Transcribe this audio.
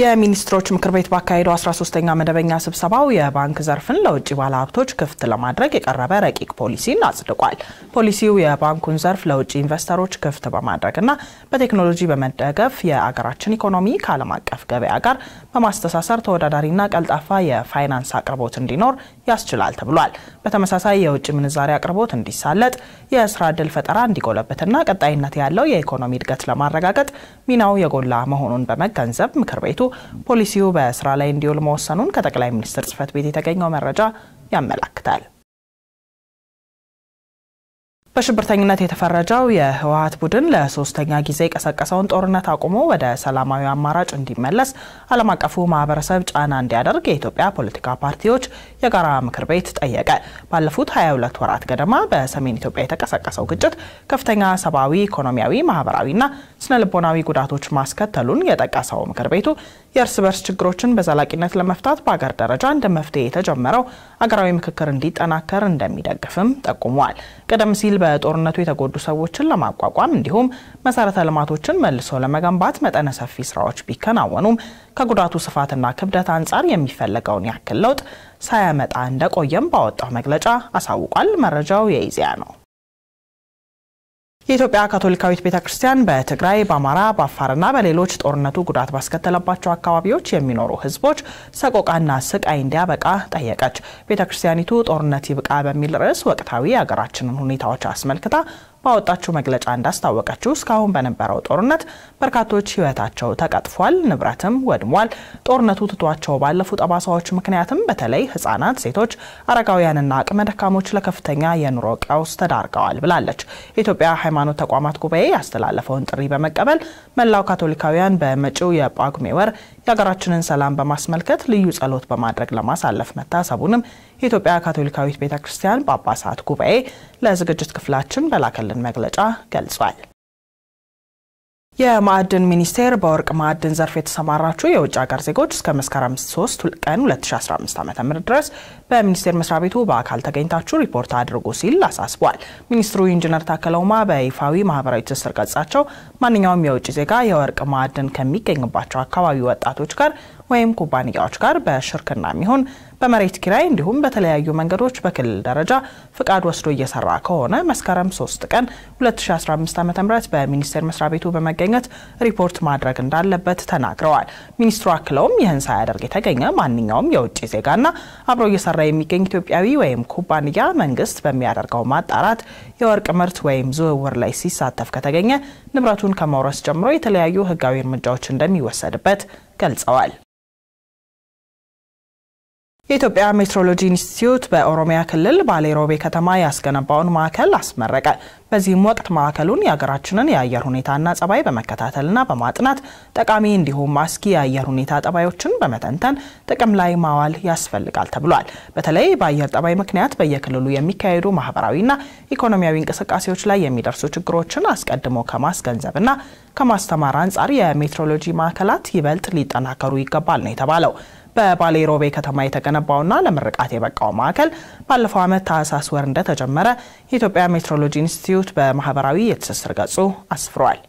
የሚኒስትሮች ምክር ቤት ባካሄደው 13ኛ መደበኛ ስብሰባው የባንክ ዘርፍን ለውጭ ባለሀብቶች ክፍት ለማድረግ የቀረበ ረቂቅ ፖሊሲን አጽድቋል። ፖሊሲው የባንኩን ዘርፍ ለውጭ ኢንቨስተሮች ክፍት በማድረግና በቴክኖሎጂ በመደገፍ የአገራችን ኢኮኖሚ ከዓለም አቀፍ ገበያ ጋር በማስተሳሰር ተወዳዳሪና ቀልጣፋ የፋይናንስ አቅርቦት እንዲኖር ያስችላል ተብሏል። በተመሳሳይ የውጭ ምንዛሪ አቅርቦት እንዲሳለጥ፣ የስራ እድል ፈጠራ እንዲጎለበትና ቀጣይነት ያለው የኢኮኖሚ እድገት ለማረጋገጥ ሚናው የጎላ መሆኑን በመገንዘብ ምክር ቤቱ ፖሊሲው በስራ ላይ እንዲውል መወሰኑን ከጠቅላይ ሚኒስትር ጽህፈት ቤት የተገኘው መረጃ ያመላክታል። በሽብርተኝነት የተፈረጀው የህወሀት ቡድን ለሶስተኛ ጊዜ የቀሰቀሰውን ጦርነት አቁሞ ወደ ሰላማዊ አማራጭ እንዲመለስ ዓለም አቀፉ ማህበረሰብ ጫና እንዲያደርግ የኢትዮጵያ ፖለቲካ ፓርቲዎች የጋራ ምክር ቤት ጠየቀ። ባለፉት 22 ወራት ገደማ በሰሜን ኢትዮጵያ የተቀሰቀሰው ግጭት ከፍተኛ ሰብአዊ፣ ኢኮኖሚያዊ፣ ማህበራዊና ስነልቦናዊ ጉዳቶች ማስከተሉን የጠቀሰው ምክር ቤቱ የእርስ በርስ ችግሮችን በዘላቂነት ለመፍታት በአገር ደረጃ እንደ መፍትሄ የተጀመረው አገራዊ ምክክር እንዲጠናከር እንደሚደግፍም ጠቁሟል። ቀደም ሲል በጦርነቱ የተጎዱ ሰዎችን ለማቋቋም እንዲሁም መሰረተ ልማቶችን መልሶ ለመገንባት መጠነ ሰፊ ስራዎች ቢከናወኑም ከጉዳቱ ስፋትና ክብደት አንጻር የሚፈለገውን ያክል ለውጥ ሳያመጣ እንደቆየም ባወጣው መግለጫ አሳውቋል። መረጃው የኢዜአ ነው። የኢትዮጵያ ካቶሊካዊት ቤተ ክርስቲያን በትግራይ፣ በአማራ፣ በአፋርና በሌሎች ጦርነቱ ጉዳት ባስከተለባቸው አካባቢዎች የሚኖሩ ሕዝቦች ሰቆቃና ስቃይ እንዲያበቃ ጠየቀች። ቤተ ክርስቲያኒቱ ጦርነት ይብቃ በሚል ርዕስ ወቅታዊ የሀገራችንን ሁኔታዎች አስመልክታ ባወጣችው መግለጫ እንዳስታወቀችው እስካሁን በነበረው ጦርነት በርካቶች ህይወታቸው ተቀጥፏል፣ ንብረትም ወድሟል። ጦርነቱ ትቷቸው ባለፉ ጠባሳዎች ምክንያትም በተለይ ህጻናት፣ ሴቶች፣ አረጋውያንና አቅመ ደካሞች ለከፍተኛ የኑሮ ቀውስ ተዳርገዋል ብላለች። የኢትዮጵያ ሃይማኖት ተቋማት ጉባኤ ያስተላለፈውን ጥሪ በመቀበል መላው ካቶሊካውያን በመጪው የጳጉሜ ወር የሀገራችንን ሰላም በማስመልከት ልዩ ጸሎት በማድረግ ለማሳለፍ መታሰቡንም የኢትዮጵያ ካቶሊካዊት ቤተ ክርስቲያን ጳጳሳት ጉባኤ ለዝግጅት ክፍላችን በላከልን መግለጫ ገልጿል። የማዕድን ሚኒስቴር በወርቅ ማዕድን ዘርፍ የተሰማራችው የውጭ ሀገር ዜጎች እስከ መስከረም 3 ቀን 2015 ዓ ም ድረስ በሚኒስቴር መስሪያ ቤቱ በአካል ተገኝታችሁ ሪፖርት አድርጉ ሲል አሳስቧል። ሚኒስትሩ ኢንጂነር ታከለ ኡማ በይፋዊ ማህበራዊ ትስስር ገጻቸው ማንኛውም የውጭ ዜጋ የወርቅ ማዕድን ከሚገኝባቸው አካባቢ ወጣቶች ጋር ወይም ኩባንያዎች ጋር በሽርክና የሚሆን በመሬት ኪራይ እንዲሁም በተለያዩ መንገዶች በክልል ደረጃ ፍቃድ ወስዶ እየሰራ ከሆነ መስከረም 3 ቀን 2015 ዓ ም በሚኒስቴር መስሪያ ቤቱ በመገኘት ሪፖርት ማድረግ እንዳለበት ተናግረዋል። ሚኒስትሩ አክለውም ይህን ሳያደርግ የተገኘ ማንኛውም የውጭ ዜጋና አብሮ እየሰራ የሚገኝ ኢትዮጵያዊ ወይም ኩባንያ መንግስት በሚያደርገው ማጣራት የወርቅ ምርት ወይም ዝውውር ላይ ሲሳተፍ ከተገኘ ንብረቱን ከመውረስ ጀምሮ የተለያዩ ህጋዊ እርምጃዎች እንደሚወሰድበት ገልጸዋል። የኢትዮጵያ ሜትሮሎጂ ኢንስቲትዩት በኦሮሚያ ክልል ባሌ ሮቤ ከተማ ያስገነባውን ማዕከል አስመረቀ። በዚህም ወቅት ማዕከሉን የሀገራችንን የአየር ሁኔታና ጸባይ በመከታተልና በማጥናት ጠቃሚ እንዲሁም አስጊ የአየር ሁኔታ ጠባዮችን በመተንተን ጥቅም ላይ ማዋል ያስፈልጋል ተብሏል። በተለይ በአየር ጠባይ ምክንያት በየክልሉ የሚካሄዱ ማህበራዊና ኢኮኖሚያዊ እንቅስቃሴዎች ላይ የሚደርሱ ችግሮችን አስቀድሞ ከማስገንዘብና ከማስተማር አንጻር የሜትሮሎጂ ማዕከላት ይበልጥ ሊጠናከሩ ይገባል ነው የተባለው። በባሌሮቤ ሮቤ ከተማ የተገነባውና ለምርቃት የበቃው ማዕከል ባለፈው ዓመት ታህሳስ ወር እንደተጀመረ የኢትዮጵያ ሜትሮሎጂ ኢንስቲትዩት በማህበራዊ የትስስር ገጹ አስፍሯል።